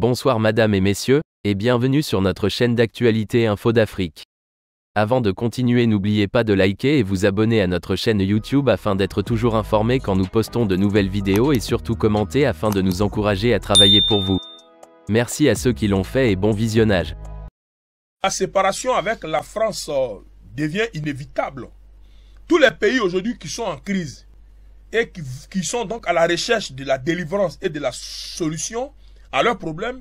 Bonsoir madame et messieurs, et bienvenue sur notre chaîne d'actualité Info d'Afrique. Avant de continuer n'oubliez pas de liker et vous abonner à notre chaîne YouTube afin d'être toujours informé quand nous postons de nouvelles vidéos et surtout commenter afin de nous encourager à travailler pour vous. Merci à ceux qui l'ont fait et bon visionnage. La séparation avec la France euh, devient inévitable. Tous les pays aujourd'hui qui sont en crise et qui, sont donc à la recherche de la délivrance et de la solution à leurs problèmes,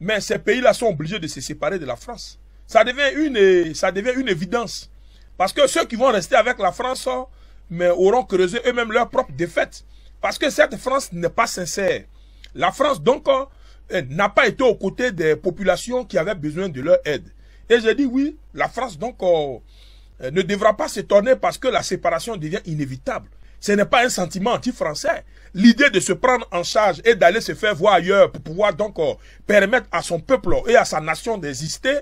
mais ces pays-là sont obligés de se séparer de la France. Ça devient une, ça devient une évidence. Parce que ceux qui vont rester avec la France oh, mais auront creusé eux-mêmes leur propre défaite. Parce que cette France n'est pas sincère. La France, donc, oh, eh, n'a pas été aux côtés des populations qui avaient besoin de leur aide. Et je dis oui, la France, donc, oh, eh, ne devra pas se tourner parce que la séparation devient inévitable. Ce n'est pas un sentiment anti-français. L'idée de se prendre en charge et d'aller se faire voir ailleurs pour pouvoir donc euh, permettre à son peuple et à sa nation d'exister,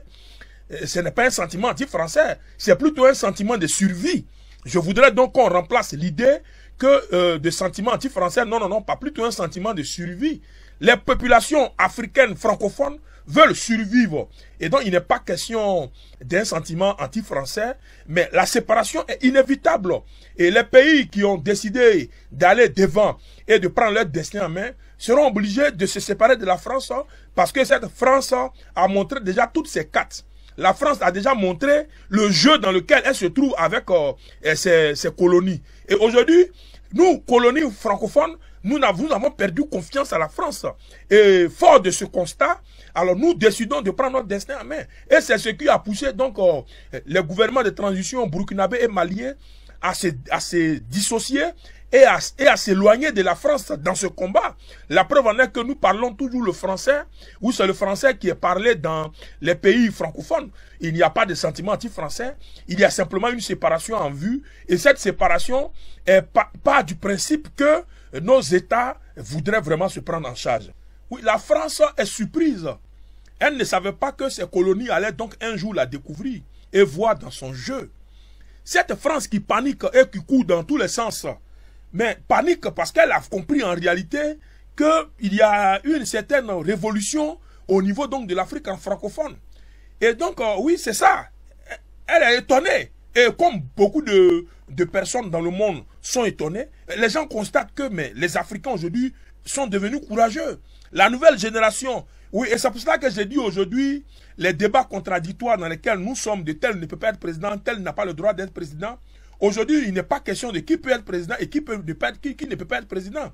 euh, ce n'est pas un sentiment anti-français. C'est plutôt un sentiment de survie. Je voudrais donc qu'on remplace l'idée que euh, de sentiment anti-français. Non, non, non, pas plutôt un sentiment de survie les populations africaines francophones veulent survivre. Et donc, il n'est pas question d'un sentiment anti-français, mais la séparation est inévitable. Et les pays qui ont décidé d'aller devant et de prendre leur destin en main seront obligés de se séparer de la France hein, parce que cette France hein, a montré déjà toutes ses cartes. La France a déjà montré le jeu dans lequel elle se trouve avec euh, ses, ses colonies. Et aujourd'hui, nous, colonies francophones, nous avons, perdu confiance à la France. Et fort de ce constat, alors nous décidons de prendre notre destin en main. Et c'est ce qui a poussé donc euh, les gouvernements de transition burkinabé et malien à se, à dissocier et à, s'éloigner de la France dans ce combat. La preuve en est que nous parlons toujours le français, ou c'est le français qui est parlé dans les pays francophones. Il n'y a pas de sentiment anti-français, il y a simplement une séparation en vue, et cette séparation est pas du principe que euh, nos États voudraient vraiment se prendre en charge. Oui, la France est surprise. Elle ne savait pas que ses colonies allaient donc un jour la découvrir et voir dans son jeu. Cette France qui panique et qui court dans tous les sens, mais panique parce qu'elle a compris en réalité qu'il y a une certaine révolution au niveau donc de l'Afrique francophone. Et donc, euh, oui, c'est ça. Elle est étonnée. Et comme beaucoup de personnes dans le monde, sont étonnés. Les gens constatent que mais, les Africains aujourd'hui sont devenus courageux. La nouvelle génération, oui, et c'est pour cela que j'ai dit aujourd'hui, les débats contradictoires dans lesquels nous sommes de tel ne peut pas être président, tel n'a pas le droit d'être président, Aujourd'hui, il n'est pas question de qui peut être président et qui, peut, qui, ne peut pas être président.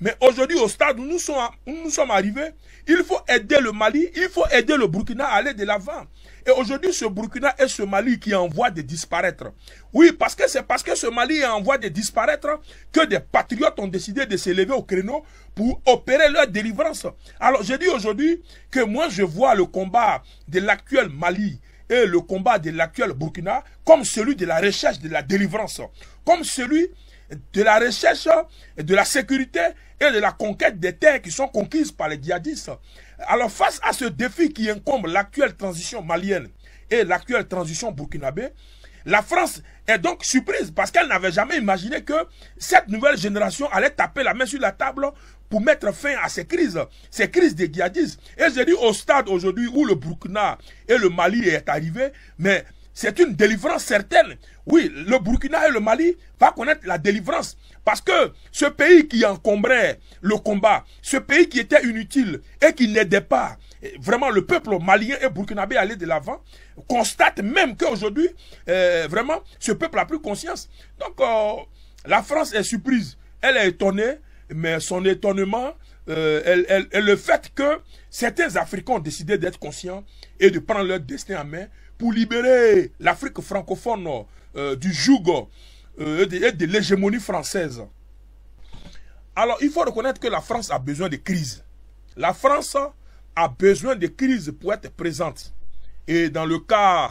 Mais aujourd'hui, au stade où nous, sommes, arrivés, il faut aider le Mali, il faut aider le Burkina à aller de l'avant. Et aujourd'hui, ce Burkina est ce Mali qui est en voie de disparaître. Oui, parce que c'est parce que ce Mali est en voie de disparaître que des patriotes ont décidé de s'élever au créneau pour opérer leur délivrance. Alors, je dis aujourd'hui que moi, je vois le combat de l'actuel Mali et le combat de l'actuel Burkina comme celui de la recherche de la délivrance, comme celui de la recherche de la sécurité et de la conquête des terres qui sont conquises par les djihadistes. Alors face à ce défi qui incombe l'actuelle transition malienne et l'actuelle transition burkinabé, la France est donc surprise parce qu'elle n'avait jamais imaginé que cette nouvelle génération allait taper la main sur la table pour mettre fin à ces crises, ces crises des djihadistes. Et j'ai dit au stade aujourd'hui où le Burkina et le Mali est arrivé, mais c'est une délivrance certaine. Oui, le Burkina et le Mali va connaître la délivrance parce que ce pays qui encombrait le combat, ce pays qui était inutile et qui n'aidait pas vraiment le peuple malien et burkinabé aller de l'avant, constate même qu'aujourd'hui, euh, vraiment, ce peuple a pris conscience. Donc, euh, la France est surprise, elle est étonnée, mais son étonnement est euh, le fait que certains Africains ont décidé d'être conscients et de prendre leur destin en main pour libérer l'Afrique francophone euh, du joug euh, et de, de l'hégémonie française. Alors, il faut reconnaître que la France a besoin de crises. La France a besoin de crises pour être présente. Et dans le cas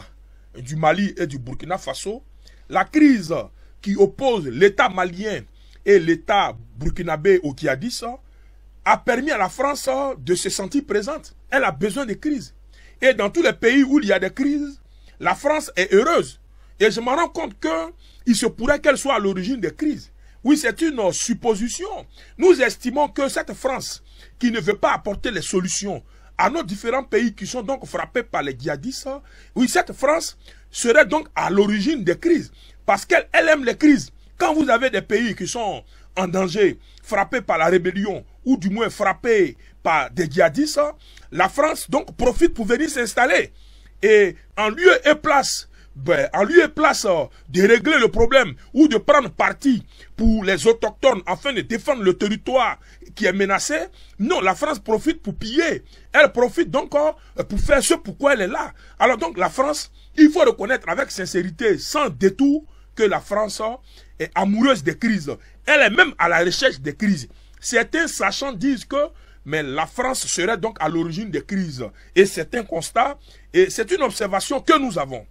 du Mali et du Burkina Faso, la crise qui oppose l'État malien et l'État burkinabé au qui a permis à la France de se sentir présente. Elle a besoin de crises. Et dans tous les pays où il y a des crises, la France est heureuse. Et je me rends compte qu'il se pourrait qu'elle soit à l'origine des crises. Oui, c'est une euh, supposition. Nous estimons que cette France, qui ne veut pas apporter les solutions à nos différents pays qui sont donc frappés par les djihadistes, oui, cette France serait donc à l'origine des crises. Parce qu'elle aime les crises. Quand vous avez des pays qui sont en danger, frappés par la rébellion, ou du moins frappés par des djihadistes, la France donc profite pour venir s'installer. Et en lieu et place, ben, en lieu et place euh, de régler le problème ou de prendre parti pour les autochtones afin de défendre le territoire qui est menacé, non, la France profite pour piller. Elle profite donc euh, pour faire ce pourquoi elle est là. Alors donc la France, il faut reconnaître avec sincérité, sans détour, que la France est amoureuse des crises. Elle est même à la recherche des crises. Certains sachants disent que mais la France serait donc à l'origine des crises. Et c'est un constat et c'est une observation que nous avons.